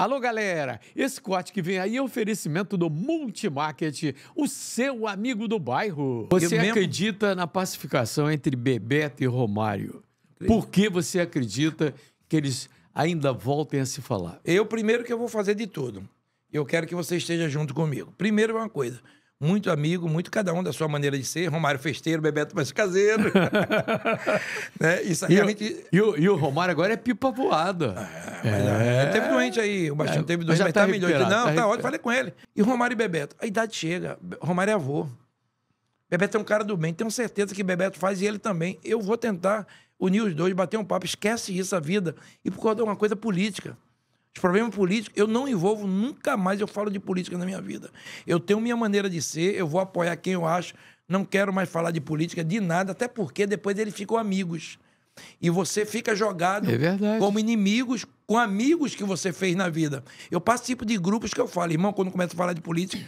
Alô, galera! Esse corte que vem aí é oferecimento do Multimarket, o seu amigo do bairro. Você acredita na pacificação entre Bebeto e Romário? Por que você acredita que eles ainda voltem a se falar? Eu, primeiro, que eu vou fazer de tudo. Eu quero que você esteja junto comigo. Primeiro, uma coisa muito amigo, muito cada um da sua maneira de ser. Romário festeiro, Bebeto mais caseiro. né? Isso e, realmente... e, o, e o Romário agora é pipa voada. é... é, é. Teve doente aí, o Bastião é, teve doente, mas tá, mas tá Não, tá, tá ótimo, falei com ele. E Romário e Bebeto, a idade chega, Romário é avô. Bebeto é um cara do bem, tenho certeza que Bebeto faz e ele também. Eu vou tentar unir os dois, bater um papo, esquece isso, a vida, e por causa de uma coisa política. Os problemas políticos, eu não envolvo nunca mais, eu falo de política na minha vida. Eu tenho minha maneira de ser, eu vou apoiar quem eu acho, não quero mais falar de política, de nada, até porque depois eles ficam amigos. E você fica jogado é como inimigos com amigos que você fez na vida. Eu participo de grupos que eu falo, irmão, quando começa a falar de política,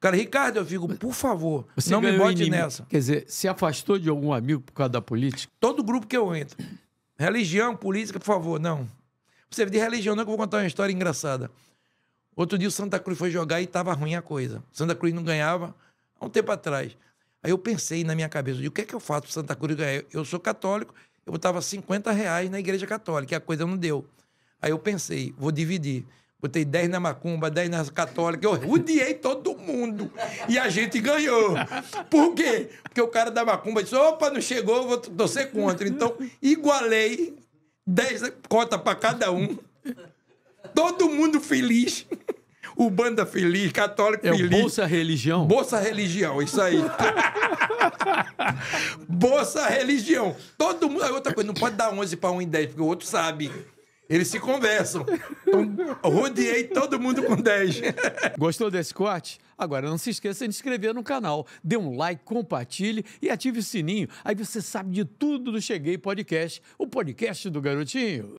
Cara, Ricardo, eu fico, por favor, Você não me bote inimigo. nessa. Quer dizer, se afastou de algum amigo por causa da política? Todo grupo que eu entro. Religião, política, por favor, não. Você de religião, não é que eu vou contar uma história engraçada. Outro dia o Santa Cruz foi jogar e estava ruim a coisa. Santa Cruz não ganhava há um tempo atrás. Aí eu pensei na minha cabeça, o que é que eu faço para Santa Cruz ganhar? Eu sou católico, eu botava 50 reais na igreja católica e a coisa não deu. Aí eu pensei, vou dividir. Botei 10 na Macumba, 10 na Católica. Eu odiei todo mundo. E a gente ganhou. Por quê? Porque o cara da Macumba disse: opa, não chegou, vou torcer contra. Então, igualei 10 cotas para cada um. Todo mundo feliz. O banda feliz, católico é feliz. Bolsa religião? Bolsa religião, isso aí. bolsa religião. Todo mundo. Outra coisa, não pode dar 11 para um em 10, porque o outro sabe. Eles se conversam. Então, rodeei todo mundo com 10. Gostou desse corte? Agora, não se esqueça de inscrever no canal. Dê um like, compartilhe e ative o sininho. Aí você sabe de tudo do Cheguei Podcast, o podcast do Garotinho.